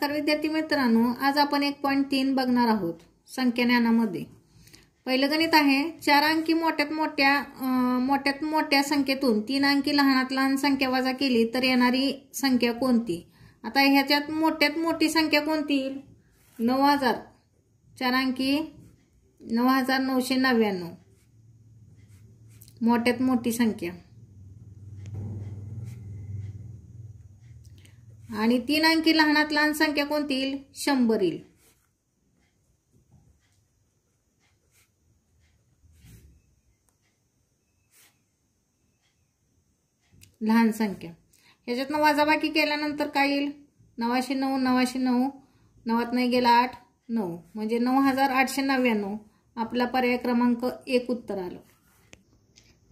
नमस्कार विद्यार्थी मित्रांनो आज आपण एक पॉईंट तीन बघणार आहोत संख्याज्ञानामध्ये पहिलं गणित आहे चार अंकी मोठ्यात मोठ्या मोठ्यात मोठ्या संख्येतून तीन अंकी लहानात लहान संख्या वजा केली तर येणारी संख्या कोणती आता ह्याच्यात मोठ्यात मोठी संख्या कोणती नऊ हजार चार अंकी नऊ हजार नऊशे नव्याण्णव मोठ्यात मोठी संख्या आणि तीन अंकी लहानात लहान संख्या कोणती येईल शंभर येईल लहान संख्या ह्याच्यातनं वाजाबाकी केल्यानंतर काय येईल नवाशे नऊ नवाशे नऊ नवात नाही गेला आठ नऊ म्हणजे नऊ हजार आठशे नव्याण्णव आपला पर्याय क्रमांक एक उत्तर आलं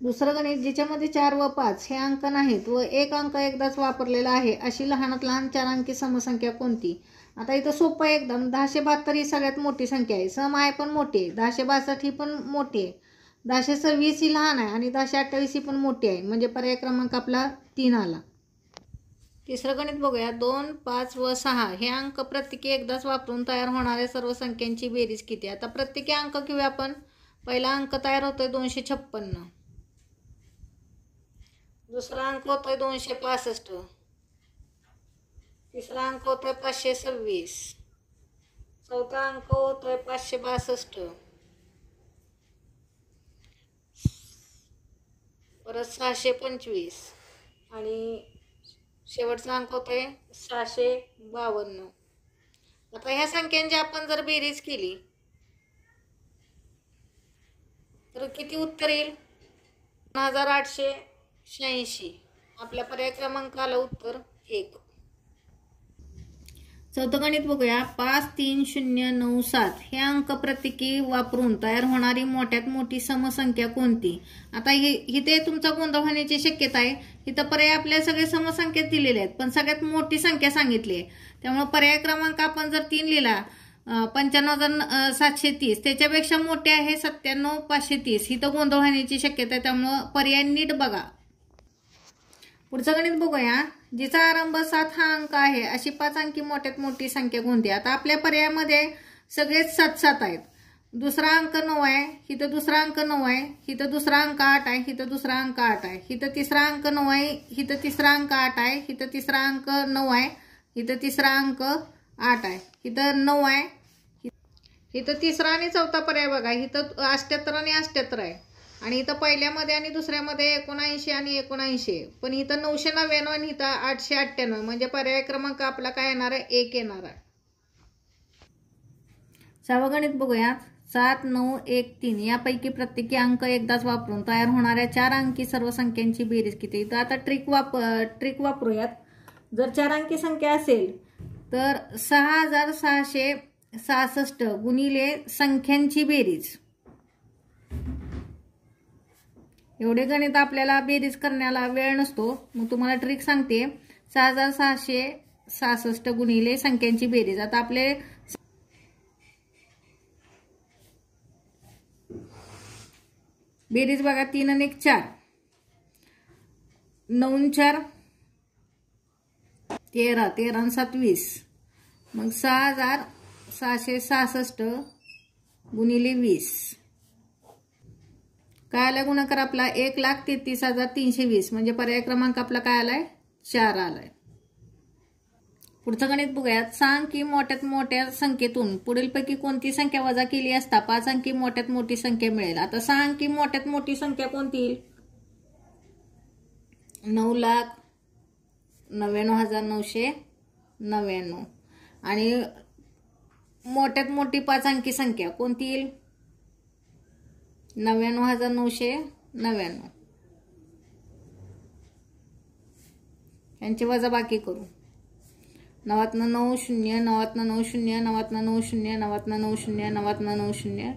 दुसरं गणित जिच्यामध्ये चार व पाच हे अंक नाहीत व एक अंक एकदाच वापरलेला आहे अशी लहानात लहान चार अंकी समसंख्या कोणती आता इथं सोपं एकदम दहाशे बहात्तर ही सगळ्यात मोठी संख्या आहे सम आहे पण मोठी आहे दहाशे बासष्ट ही पण मोठी आहे दहाशे सव्वीस ही लहान आहे आणि दहाशे अठ्ठावीस ही पण मोठी आहे म्हणजे पर्याय क्रमांक आपला तीन आला तिसरं गणित बघूया दोन पाच व सहा हे अंक प्रत्येकी एकदाच वापरून तयार होणाऱ्या सर्व संख्यांची बेरीज किती आता प्रत्येकी अंक घेऊया आपण पहिला अंक तयार होतोय दोनशे छप्पन्न दुसरा अंक होतोय दोनशे पासष्ट तिसरा अंक होतोय पाचशे सव्वीस चौथा अंक होतोय पाचशे बासष्ट परत सहाशे पंचवीस आणि शेवटचा अंक होतोय सहाशे बावन्न आता ह्या संख्यांची आपण जर बेरीज केली तर किती उत्तर येईल दोन हजार आठशे शहाऐंशी आपला पर्याय क्रमांक आला उत्तर एक चौथं गणित बघूया पाच तीन शून्य नऊ सात हे अंक प्रतिकी वापरून तयार होणारी मोठ्यात मोठी समसंख्या कोणती आता हिथे इथे तुमचा गोंधळ होण्याची शक्यता आहे इथं पर्याय आपल्या सगळे समसंख्येत दिलेले आहेत पण सगळ्यात मोठी संख्या सांगितली आहे त्यामुळे पर्याय क्रमांक आपण जर तीन लिहिला पंच्याण्णव हजार सातशे तीस त्याच्यापेक्षा मोठे आहे सत्त्याण्णव पाचशे तीस इथं गोंधळ होण्याची शक्यता आहे त्यामुळं पर्याय नीट बघा पुढचं गणित बघूया जिचा आरंभ सात हा अंक आहे अशी पाच अंकी मोठ्यात मोठी संख्या कोणती आता आपल्या पर्यायामध्ये सगळेच सात सात आहेत दुसरा अंक नऊ आहे हिथं दुसरा अंक नऊ आहे हिथं दुसरा अंक आठ आहे हिथं दुसरा अंक आठ आहे हिथं तिसरा अंक नऊ आहे हिथं तिसरा अंक आठ आहे हिथं तिसरा अंक नऊ आहे हिथं तिसरा अंक आठ आहे हिथं नऊ आहे हिथं तिसरा आणि चौथा पर्याय बघा हिथं अष्ट्याहत्तर आणि अष्ट्याहत्तर आहे आणि इथं पहिल्यामध्ये आणि दुसऱ्यामध्ये एकोणऐंशी आणि एकोणऐंशी पण इथं नऊशे नव्याण्णव आणि इथं आठशे अठ्ठ्याण्णव म्हणजे पर्याय क्रमांक आपला काय येणार आहे एक येणार आहे सावगणित बघूयात सात नऊ एक तीन यापैकी प्रत्येकी अंक एकदाच वापरून तयार होणाऱ्या चार अंकी सर्व संख्यांची बेरीज किती इथं आता ट्रिक वाप ट्रिक वापरूयात जर चार अंकी संख्या असेल तर सहा हजार सहाशे सहासष्ट गुणिले संख्यांची बेरीज एवढे गणित आपल्याला बेरीज करण्याला वेळ नसतो मग तुम्हाला ट्रिक सांगते सहा हजार सहाशे सहासष्ट गुणिले संख्यांची बेरीज आता आपले बेरीज बघा तीन आणि एक चार नऊ चार तेरा तेरा सात वीस मग सहा हजार सहाशे सहासष्ट गुणिले वीस काय आला गुणाकार आपला एक लाख तेहतीस हजार तीनशे वीस म्हणजे पर्याय क्रमांक आपला काय आलाय चार आलाय पुढचं गणित बघूयात सांग की मोठ्यात मोठ्या संख्येतून पुढीलपैकी कोणती संख्या वजा केली असता पाच अंकी मोठ्यात मोठी संख्या मिळेल आता सांग की मोठ्यात मोठी संख्या कोणती नऊ लाख नव्याण्णव हजार नऊशे नव्याण्णव आणि मोठ्यात मोठी पाच अंकी संख्या कोणती येईल नव्याण्णव हजार नऊशे नव्याण्णव यांचे वजा बाकी करू नवातनं नऊ शून्य नवातनं नऊ शून्य नवातनं नऊ शून्य नवातनं नऊ शून्य नवातनं नऊ शून्य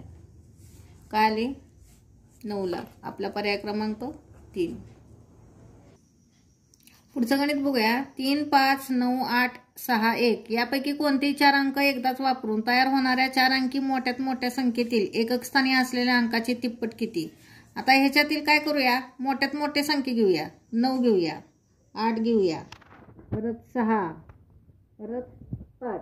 काय आले नऊ लाख आपला पर्याय क्रमांक तीन पुढचं गणित बघूया तीन पाच नऊ आठ सहा एक यापैकी कोणतेही चार अंक एकदाच वापरून तयार होणाऱ्या चार अंकी मोठ्यात मोठ्या संख्येतील एकक स्थानी असलेल्या अंकाची तिप्पट किती आता ह्याच्यातील काय करूया मोठ्यात मोठे संख्ये घेऊया नऊ घेऊया आठ घेऊया परत सहा परत पाच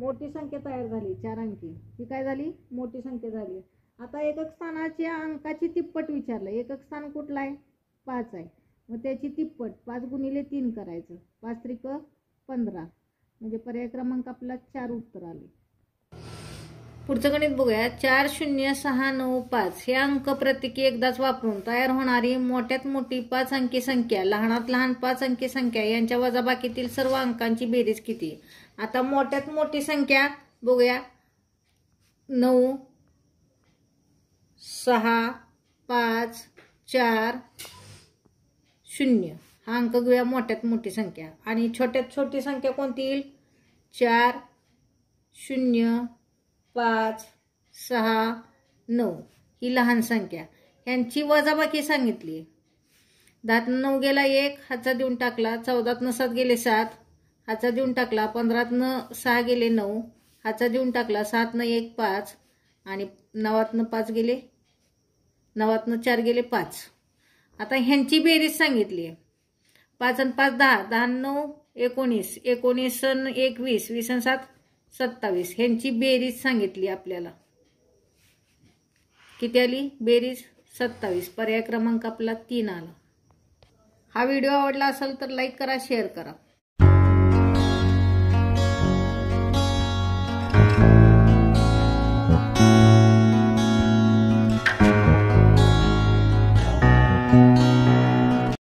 मोठी संख्या तयार झाली चार अंकी ही काय झाली मोठी संख्या झाली आता एकक स्थानाच्या अंकाची तिप्पट विचारलं एकक स्थान कुठलं आहे पाच आहे मग त्याची तिप्पट पाच गुणिले तीन करायचं पाच त्रिक पंधरा म्हणजे पर्याय क्रमांक आपला चार उत्तर आले पुढचं गणित बघूया चार शून्य सहा नऊ पाच हे अंक प्रत्येकी एकदाच वापरून तयार होणारी मोठ्यात मोठी पाच अंकी संख्या लहानात लहान पाच अंकी संख्या यांच्या वजाबाकीतील सर्व अंकांची बेरीज किती आता मोठ्यात मोठी संख्या बघूया नऊ सहा पाच चार शून्य हा अंक घेऊया मोठ्यात मोठी संख्या आणि छोट्यात छोटी संख्या कोणती येईल चार शून्य पाच सहा नऊ ही लहान संख्या यांची वजाबाकी सांगितली दात नऊ गेला एक हातचा देऊन टाकला चौदातनं सात गेले सात हातचा देऊन टाकला पंधरातनं सहा गेले नऊ हातचा देऊन टाकला सातनं एक पाच आणि नवातनं पाच गेले नवातनं चार गेले पाच आता ह्यांची बेरीज सांगितली आहे पाच आणि पाच दहा दहा नऊ एकोणीस एकोणीस सण एकवीस वीस आणि सात सत्तावीस ह्यांची बेरीज सांगितली आपल्याला किती आली बेरीज सत्तावीस पर्याय क्रमांक आपला तीन आला हा व्हिडिओ आवडला असेल तर लाईक करा शेअर करा